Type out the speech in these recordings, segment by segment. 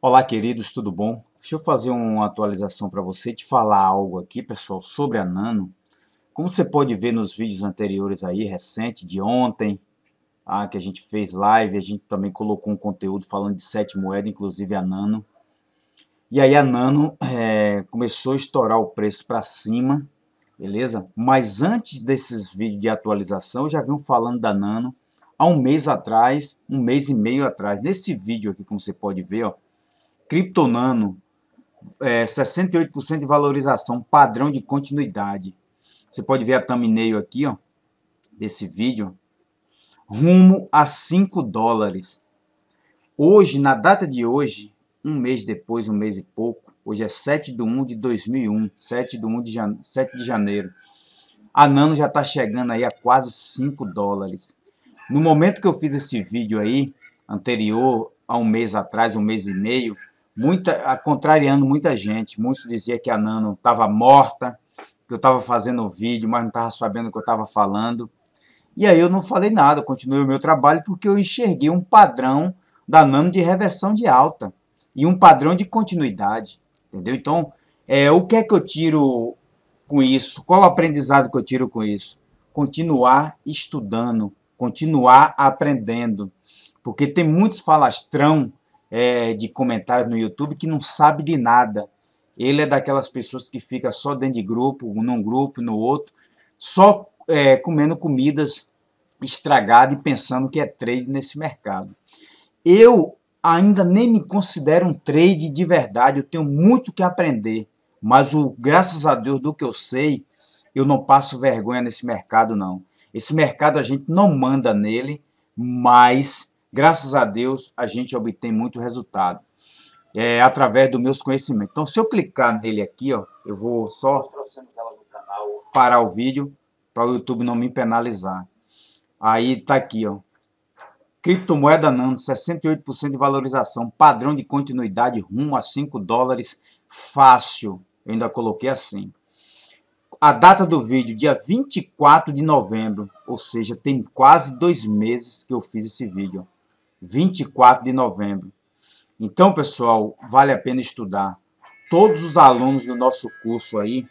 Olá, queridos, tudo bom? Deixa eu fazer uma atualização para você, te falar algo aqui, pessoal, sobre a Nano. Como você pode ver nos vídeos anteriores aí, recente, de ontem, ah, que a gente fez live, a gente também colocou um conteúdo falando de sete moedas, inclusive a Nano. E aí a Nano é, começou a estourar o preço para cima, beleza? Mas antes desses vídeos de atualização, eu já vinham falando da Nano há um mês atrás, um mês e meio atrás. Nesse vídeo aqui, como você pode ver, ó, Criptonano, é, 68% de valorização, padrão de continuidade. Você pode ver a thumbnail aqui, ó, desse vídeo. Rumo a 5 dólares. Hoje, na data de hoje, um mês depois, um mês e pouco, hoje é 7 de 1 de 2001, 7 de, 1 de, jane 7 de janeiro. A Nano já está chegando aí a quase 5 dólares. No momento que eu fiz esse vídeo aí, anterior há um mês atrás, um mês e meio, muita, contrariando muita gente. Muitos diziam que a Nano estava morta, que eu estava fazendo o vídeo, mas não estava sabendo o que eu estava falando. E aí eu não falei nada, continuei o meu trabalho porque eu enxerguei um padrão da Nano de reversão de alta e um padrão de continuidade, entendeu? Então, é, o que é que eu tiro com isso? Qual o aprendizado que eu tiro com isso? Continuar estudando, continuar aprendendo, porque tem muitos falastrão é, de comentários no YouTube que não sabe de nada. Ele é daquelas pessoas que fica só dentro de grupo, num grupo, no outro, só é, comendo comidas estragadas e pensando que é trade nesse mercado. Eu ainda nem me considero um trade de verdade, eu tenho muito que aprender, mas o graças a Deus do que eu sei, eu não passo vergonha nesse mercado não. Esse mercado a gente não manda nele, mas graças a Deus, a gente obtém muito resultado é, através dos meus conhecimentos. Então, se eu clicar nele aqui, ó, eu vou só parar o vídeo para o YouTube não me penalizar. Aí tá aqui, ó. Criptomoeda Nano, 68% de valorização, padrão de continuidade rumo a 5 dólares fácil. Eu ainda coloquei assim. A data do vídeo, dia 24 de novembro, ou seja, tem quase dois meses que eu fiz esse vídeo. 24 de novembro. Então, pessoal, vale a pena estudar. Todos os alunos do nosso curso aí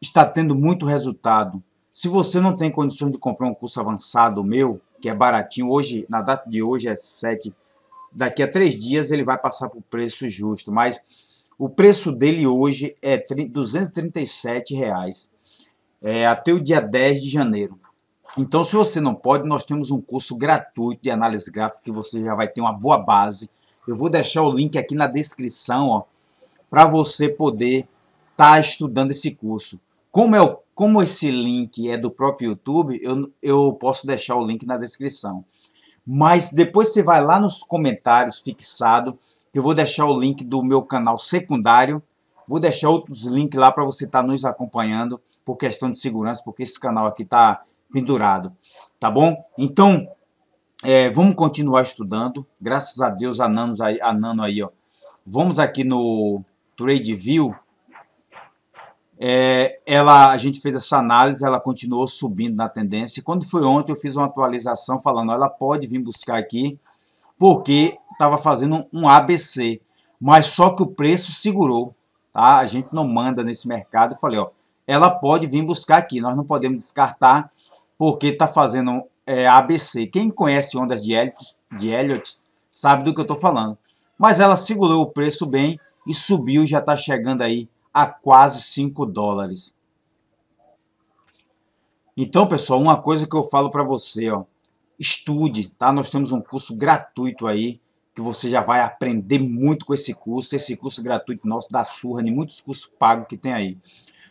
está tendo muito resultado. Se você não tem condições de comprar um curso avançado meu, que é baratinho, hoje, na data de hoje é 7, daqui a três dias ele vai passar para o preço justo, mas o preço dele hoje é R$ 237. Reais, é, até o dia 10 de janeiro. Então, se você não pode, nós temos um curso gratuito de análise gráfica que você já vai ter uma boa base. Eu vou deixar o link aqui na descrição para você poder estar tá estudando esse curso. Como, é o, como esse link é do próprio YouTube, eu, eu posso deixar o link na descrição. Mas depois você vai lá nos comentários fixado, que eu vou deixar o link do meu canal secundário. Vou deixar outros links lá para você estar tá nos acompanhando por questão de segurança, porque esse canal aqui está pendurado, tá bom? Então, é, vamos continuar estudando, graças a Deus, a Nano, a Nano aí, ó. Vamos aqui no TradeView, é, ela, a gente fez essa análise, ela continuou subindo na tendência. Quando foi ontem, eu fiz uma atualização falando, ela pode vir buscar aqui, porque estava fazendo um ABC, mas só que o preço segurou, tá? A gente não manda nesse mercado. Eu falei, ó, ela pode vir buscar aqui, nós não podemos descartar porque está fazendo é, ABC. Quem conhece ondas de Elliot, de Elliot sabe do que eu estou falando. Mas ela segurou o preço bem e subiu, já está chegando aí a quase 5 dólares. Então, pessoal, uma coisa que eu falo para você, ó, estude, tá? Nós temos um curso gratuito aí que você já vai aprender muito com esse curso. Esse curso gratuito nosso da surra de muitos cursos pagos que tem aí.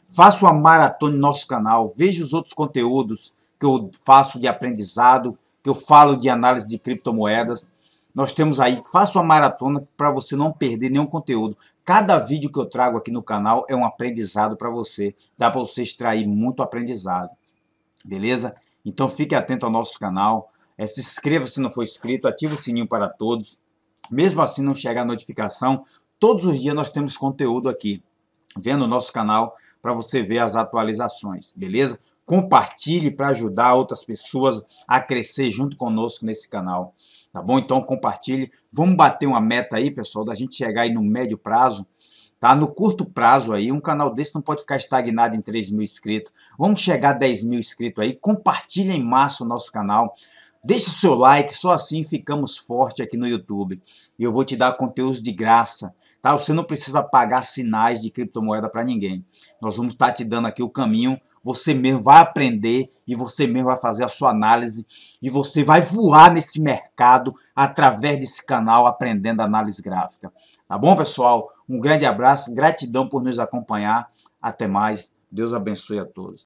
Faça uma maratona no nosso canal, veja os outros conteúdos, que eu faço de aprendizado, que eu falo de análise de criptomoedas. Nós temos aí, faça uma maratona para você não perder nenhum conteúdo. Cada vídeo que eu trago aqui no canal é um aprendizado para você. Dá para você extrair muito aprendizado. Beleza? Então fique atento ao nosso canal. É, se inscreva se não for inscrito, ative o sininho para todos. Mesmo assim não chegar a notificação, todos os dias nós temos conteúdo aqui. Vendo o nosso canal para você ver as atualizações, beleza? compartilhe para ajudar outras pessoas a crescer junto conosco nesse canal. Tá bom? Então compartilhe. Vamos bater uma meta aí, pessoal, da gente chegar aí no médio prazo. Tá? No curto prazo aí, um canal desse não pode ficar estagnado em 3 mil inscritos. Vamos chegar a 10 mil inscritos aí. Compartilhe em massa o nosso canal. Deixa o seu like, só assim ficamos forte aqui no YouTube. E eu vou te dar conteúdos de graça, tá? Você não precisa pagar sinais de criptomoeda para ninguém. Nós vamos estar tá te dando aqui o caminho você mesmo vai aprender e você mesmo vai fazer a sua análise e você vai voar nesse mercado através desse canal aprendendo análise gráfica. Tá bom, pessoal? Um grande abraço, gratidão por nos acompanhar. Até mais. Deus abençoe a todos.